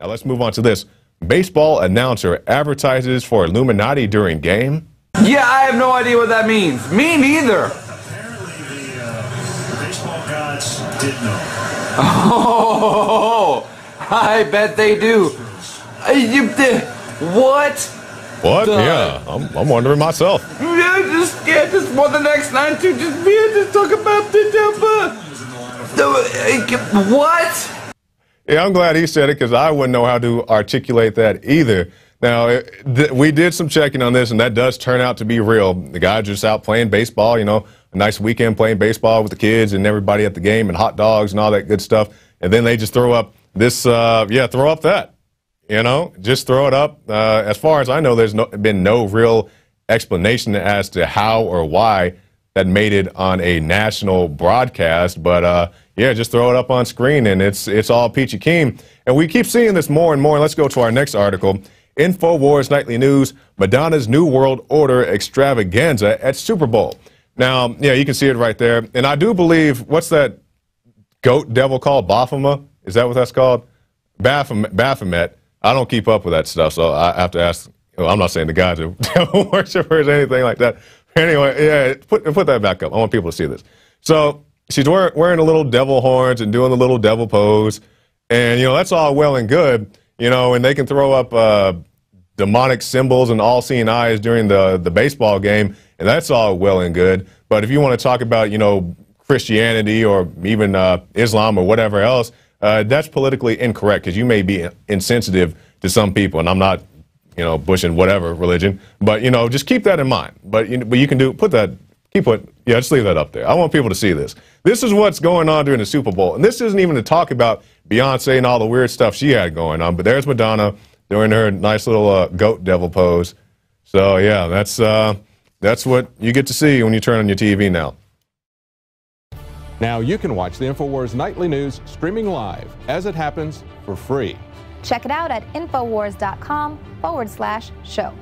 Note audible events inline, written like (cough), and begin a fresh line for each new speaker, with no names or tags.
Now let's move on to this. Baseball announcer advertises for Illuminati during game. Yeah, I have no idea what that means. Me neither. Apparently, the, uh, the baseball gods did know. (laughs) Oh, I bet they do. Uh, uh, what? What? The? Yeah, I'm, I'm wondering myself. Yeah, just yeah, just for the next nine to just be just talk about the double. the uh, what? Yeah, I'm glad he said it because I wouldn't know how to articulate that either. Now, eh, we did some checking on this, and that does turn out to be real. The guy just out playing baseball, you know, a nice weekend playing baseball with the kids and everybody at the game and hot dogs and all that good stuff. And then they just throw up this, uh, yeah, throw up that, you know, just throw it up. Uh, as far as I know, there's no, been no real explanation as to how or why that made it on a national broadcast. But uh, yeah, just throw it up on screen and it's it's all peachy keen. And we keep seeing this more and more. And let's go to our next article. InfoWars Nightly News, Madonna's New World Order extravaganza at Super Bowl. Now, yeah, you can see it right there. And I do believe, what's that goat devil called? Baphomet? Is that what that's called? Baphomet. Baphomet. I don't keep up with that stuff, so I have to ask. Well, I'm not saying the guys are (laughs) devil worshippers or anything like that. (laughs) anyway, yeah, put, put that back up. I want people to see this. So she's wearing, wearing the little devil horns and doing the little devil pose. And, you know, that's all well and good, you know, and they can throw up uh, demonic symbols and all seeing eyes during the, the baseball game, and that's all well and good. But if you want to talk about, you know, Christianity or even uh, Islam or whatever else, uh, that's politically incorrect because you may be insensitive to some people, and I'm not you know, Bush and whatever religion. But, you know, just keep that in mind. But you, but you can do, put that, keep it, yeah, just leave that up there. I want people to see this. This is what's going on during the Super Bowl. And this isn't even to talk about Beyonce and all the weird stuff she had going on. But there's Madonna doing her nice little uh, goat devil pose. So, yeah, that's, uh, that's what you get to see when you turn on your TV now. Now you can watch the InfoWars Nightly News streaming live as it happens for free. Check it out at infowars.com forward slash show.